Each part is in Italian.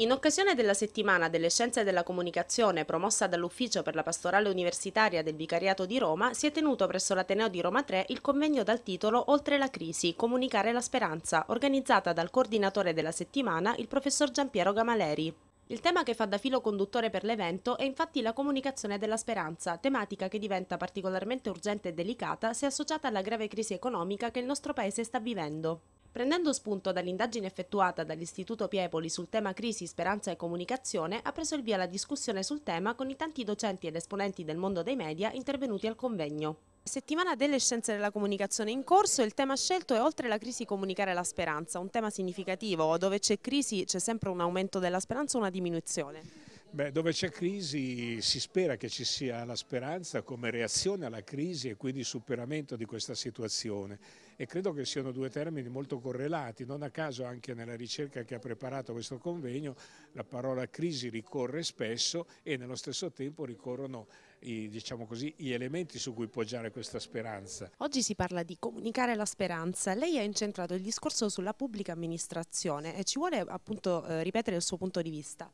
In occasione della settimana delle scienze della comunicazione promossa dall'Ufficio per la pastorale universitaria del Vicariato di Roma, si è tenuto presso l'Ateneo di Roma 3 il convegno dal titolo Oltre la crisi, comunicare la speranza, organizzata dal coordinatore della settimana, il professor Giampiero Gamaleri. Il tema che fa da filo conduttore per l'evento è infatti la comunicazione della speranza, tematica che diventa particolarmente urgente e delicata se associata alla grave crisi economica che il nostro Paese sta vivendo. Prendendo spunto dall'indagine effettuata dall'Istituto Piepoli sul tema crisi, speranza e comunicazione, ha preso il via la discussione sul tema con i tanti docenti ed esponenti del mondo dei media intervenuti al convegno. Settimana delle scienze della comunicazione in corso, il tema scelto è oltre la crisi comunicare la speranza, un tema significativo, dove c'è crisi c'è sempre un aumento della speranza o una diminuzione. Beh, dove c'è crisi si spera che ci sia la speranza come reazione alla crisi e quindi superamento di questa situazione e credo che siano due termini molto correlati, non a caso anche nella ricerca che ha preparato questo convegno la parola crisi ricorre spesso e nello stesso tempo ricorrono i, diciamo così, gli elementi su cui poggiare questa speranza. Oggi si parla di comunicare la speranza, lei ha incentrato il discorso sulla pubblica amministrazione e ci vuole appunto eh, ripetere il suo punto di vista?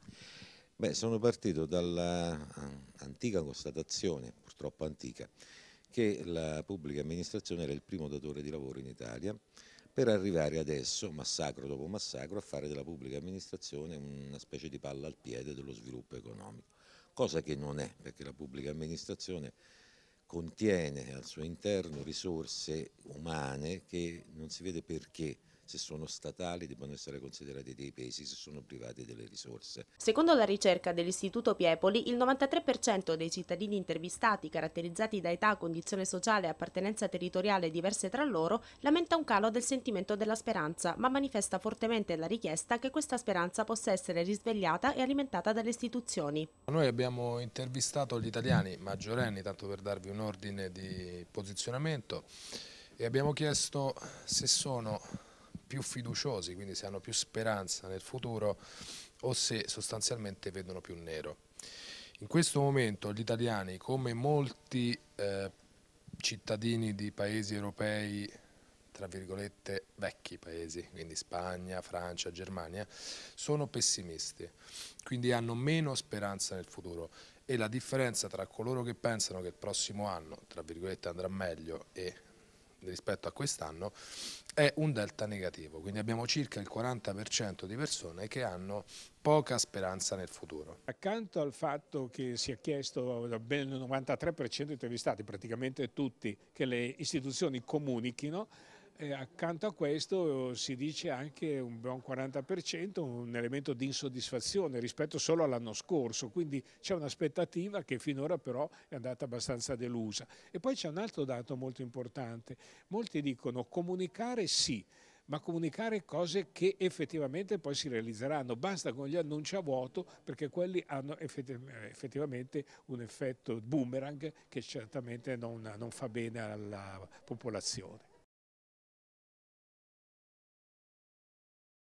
Beh, sono partito dall'antica eh, constatazione, purtroppo antica, che la pubblica amministrazione era il primo datore di lavoro in Italia per arrivare adesso, massacro dopo massacro, a fare della pubblica amministrazione una specie di palla al piede dello sviluppo economico, cosa che non è, perché la pubblica amministrazione contiene al suo interno risorse umane che non si vede perché se sono statali devono essere considerati dei pesi, se sono privati delle risorse. Secondo la ricerca dell'Istituto Piepoli, il 93% dei cittadini intervistati, caratterizzati da età, condizione sociale e appartenenza territoriale diverse tra loro, lamenta un calo del sentimento della speranza, ma manifesta fortemente la richiesta che questa speranza possa essere risvegliata e alimentata dalle istituzioni. Noi abbiamo intervistato gli italiani maggiorenni, tanto per darvi un ordine di posizionamento, e abbiamo chiesto se sono più fiduciosi, quindi se hanno più speranza nel futuro o se sostanzialmente vedono più nero. In questo momento gli italiani, come molti eh, cittadini di paesi europei, tra virgolette, vecchi paesi, quindi Spagna, Francia, Germania, sono pessimisti, quindi hanno meno speranza nel futuro e la differenza tra coloro che pensano che il prossimo anno, tra virgolette, andrà meglio e rispetto a quest'anno è un delta negativo, quindi abbiamo circa il 40% di persone che hanno poca speranza nel futuro. Accanto al fatto che si è chiesto da ben il 93% degli intervistati, praticamente tutti, che le istituzioni comunichino, e accanto a questo si dice anche un buon 40%, un elemento di insoddisfazione rispetto solo all'anno scorso, quindi c'è un'aspettativa che finora però è andata abbastanza delusa. E poi c'è un altro dato molto importante, molti dicono comunicare sì, ma comunicare cose che effettivamente poi si realizzeranno. Basta con gli annunci a vuoto perché quelli hanno effettivamente un effetto boomerang che certamente non, non fa bene alla popolazione.